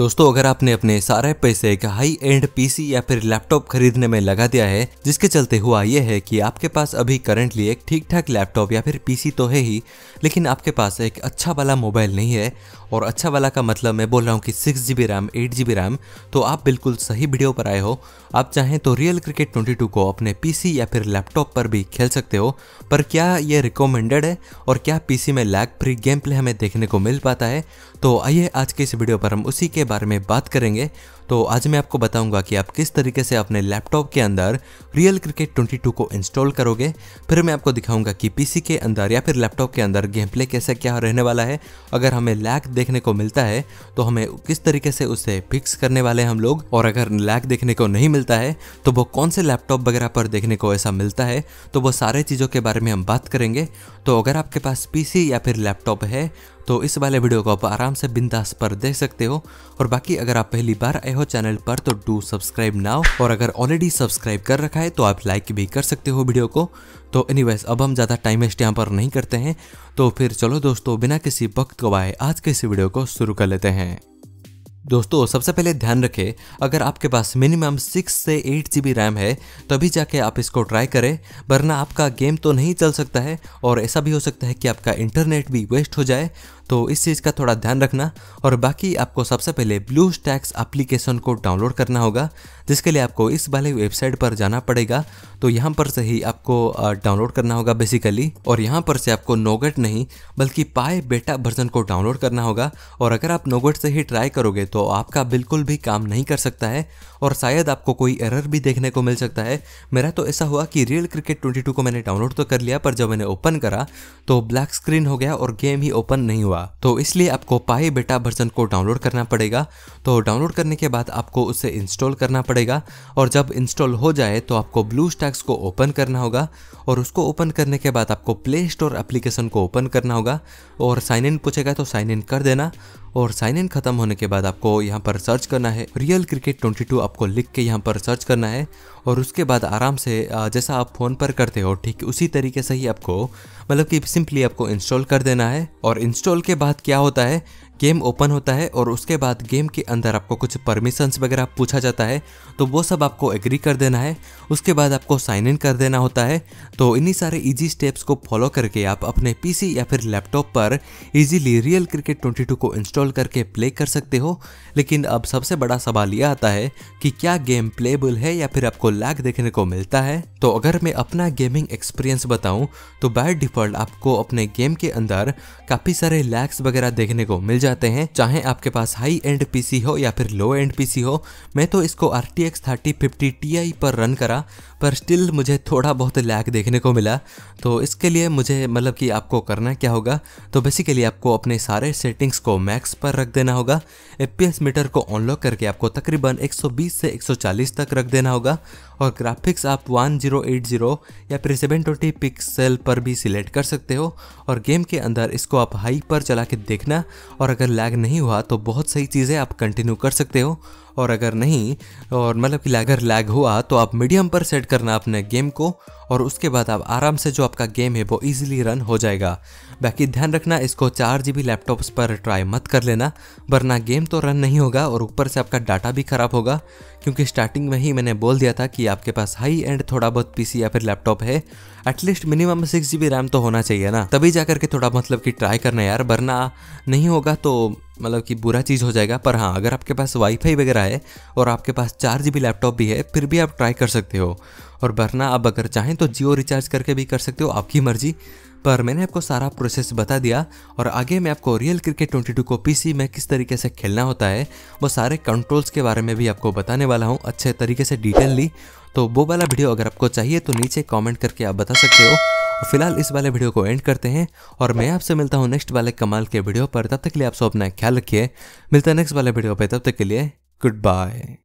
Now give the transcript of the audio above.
दोस्तों अगर आपने अपने सारे पैसे एक हाई एंड पीसी या फिर लैपटॉप खरीदने में लगा दिया है जिसके चलते हुआ यह है कि आपके पास अभी करंटली एक ठीक ठाक लैपटॉप या फिर पीसी तो है ही लेकिन आपके पास एक अच्छा वाला मोबाइल नहीं है और अच्छा वाला का मतलब मैं बोल रहा हूँ कि six G B RAM eight G B RAM तो आप बिल्कुल सही वीडियो पर आए हो आप चाहें तो रियल क्रिकेट ट्वेंटी को अपने पी या फिर लैपटॉप पर भी खेल सकते हो पर क्या ये रिकमेंडेड है और क्या पी में लैग फ्री गेम प्ले हमें देखने को मिल पाता है तो आइए आज के इस वीडियो पर हम उसी के बारे में बात करेंगे तो आज मैं आपको बताऊंगा कि आप किस तरीके से अपने लैपटॉप के अंदर रियल क्रिकेट 22 को इंस्टॉल करोगे फिर मैं आपको दिखाऊंगा कि पीसी के अंदर या फिर लैपटॉप के अंदर गेम प्ले कैसे क्या रहने वाला है अगर हमें लैग देखने को मिलता है तो हमें किस तरीके से उसे फिक्स करने वाले हम लोग और अगर लैग देखने को नहीं मिलता है तो वो कौन से लैपटॉप वगैरह पर देखने को ऐसा मिलता है तो वो सारे चीज़ों के बारे में हम बात करेंगे तो अगर आपके पास पीसी या फिर लैपटॉप है तो इस वाले वीडियो को आप आराम से बिंदास पर देख सकते हो और बाकी अगर आप पहली बार आए हो हो चैनल पर तो डू सब्सक्राइब नाउ और अगर ऑलरेडी सब्सक्राइब कर रखा है तो आप लाइक भी कर सकते हो वीडियो को तो एनी अब हम ज़्यादा टाइम वेस्ट यहाँ पर नहीं करते हैं तो फिर चलो दोस्तों बिना किसी वक्त गवाए आज के इस वीडियो को शुरू कर लेते हैं दोस्तों सबसे पहले ध्यान रखें अगर आपके पास मिनिमम सिक्स से एट जी रैम है तभी जाके आप इसको ट्राई करें वरना आपका गेम तो नहीं चल सकता है और ऐसा भी हो सकता है कि आपका इंटरनेट भी वेस्ट हो जाए तो इस चीज़ का थोड़ा ध्यान रखना और बाकी आपको सबसे पहले ब्लू स्टैक्स एप्लीकेशन को डाउनलोड करना होगा जिसके लिए आपको इस वाले वेबसाइट पर जाना पड़ेगा तो यहाँ पर से ही आपको डाउनलोड करना होगा बेसिकली और यहाँ पर से आपको नोगेट नहीं बल्कि पाए बेटा वर्जन को डाउनलोड करना होगा और अगर आप नोगेट से ही ट्राई करोगे तो आपका बिल्कुल भी काम नहीं कर सकता है और शायद आपको कोई एरर भी देखने को मिल सकता है मेरा तो ऐसा हुआ कि रियल क्रिकेट ट्वेंटी को मैंने डाउनलोड तो कर लिया पर जब मैंने ओपन करा तो ब्लैक स्क्रीन हो गया और गेम ही ओपन नहीं हुआ होगा तो इसलिए आपको पाई बेटा वर्जन को डाउनलोड करना पड़ेगा तो डाउनलोड करने के बाद आपको उसे इंस्टॉल करना पड़ेगा और जब इंस्टॉल हो जाए तो आपको ब्लू स्टैक्स को ओपन करना होगा और उसको ओपन करने के बाद आपको प्ले स्टोर एप्लीकेशन को ओपन करना होगा और साइन इन पूछेगा तो साइन इन कर देना और साइन इन खत्म होने के बाद आपको यहाँ पर सर्च करना है रियल क्रिकेट ट्वेंटी टू आपको लिख के यहाँ पर सर्च करना है और उसके बाद आराम से जैसा आप फ़ोन पर करते हो ठीक उसी तरीके से ही आपको मतलब कि सिंपली आपको इंस्टॉल कर देना है और इंस्टॉल उसके बाद क्या होता है गेम ओपन होता है और उसके बाद गेम के अंदर आपको कुछ परमिशंस वगैरह पूछा जाता है तो वो सब आपको एग्री कर देना है उसके बाद आपको साइन इन कर देना होता है तो इन्हीं सारे इजी स्टेप्स को फॉलो करके आप अपने पीसी या फिर लैपटॉप पर इजीली रियल क्रिकेट 22 को इंस्टॉल करके प्ले कर सकते हो लेकिन अब सबसे बड़ा सवाल यह आता है कि क्या गेम प्लेबल है या फिर आपको लैग देखने को मिलता है तो अगर मैं अपना गेमिंग एक्सपीरियंस बताऊँ तो बाय डिफ़ॉल्ट आपको अपने गेम के अंदर काफ़ी सारे लैग लैक्स वगैरह देखने को मिल जाते हैं चाहे आपके पास हाई एंड पीसी हो या फिर लो एंड पीसी हो मैं तो इसको R T X thirty fifty T I पर रन करा पर स्टिल मुझे थोड़ा बहुत लैक देखने को मिला तो इसके लिए मुझे मतलब कि आपको करना क्या होगा तो बेसिकली आपको अपने सारे सेटिंग्स को मैक्स पर रख देना होगा एफ मीटर को ऑनलॉक करके आपको तकरीबन 120 से 140 तक रख देना होगा और ग्राफिक्स आप 1080 या फिर 720 पिक्सल पर भी सिलेक्ट कर सकते हो और गेम के अंदर इसको आप हाई पर बार चला के देखना और अगर लैग नहीं हुआ तो बहुत सही चीज़ है आप कंटिन्यू कर सकते हो और अगर नहीं और मतलब कि अगर लैग हुआ तो आप मीडियम पर सेट करना अपने गेम को और उसके बाद आप आराम से जो आपका गेम है वो इजीली रन हो जाएगा बाकी ध्यान रखना इसको चार जी लैपटॉप्स पर ट्राई मत कर लेना वरना गेम तो रन नहीं होगा और ऊपर से आपका डाटा भी ख़राब होगा क्योंकि स्टार्टिंग में ही मैंने बोल दिया था कि आपके पास हाई एंड थोड़ा बहुत पी या फिर लैपटॉप है at least minimum six G RAM तो होना चाहिए ना तभी जा करके थोड़ा मतलब कि ट्राई करना यार वरना नहीं होगा तो मतलब कि बुरा चीज़ हो जाएगा पर हाँ अगर आपके पास वाईफाई वगैरह है और आपके पास चार जी लैपटॉप भी है फिर भी आप ट्राई कर सकते हो और वरना आप अगर चाहें तो जियो रिचार्ज करके भी कर सकते हो आपकी मर्जी पर मैंने आपको सारा प्रोसेस बता दिया और आगे मैं आपको रियल क्रिकेट 22 को पी में किस तरीके से खेलना होता है वो सारे कंट्रोल्स के बारे में भी आपको बताने वाला हूँ अच्छे तरीके से डिटेल ली तो वो वाला वीडियो अगर आपको चाहिए तो नीचे कमेंट करके आप बता सकते हो तो फिलहाल इस वाले वीडियो को एंड करते हैं और मैं आपसे मिलता हूँ नेक्स्ट वाले कमाल के वीडियो पर तब तक के लिए आप सब अपना ख्याल रखिए मिलता है नेक्स्ट वाले वीडियो पर तब तक के लिए गुड बाय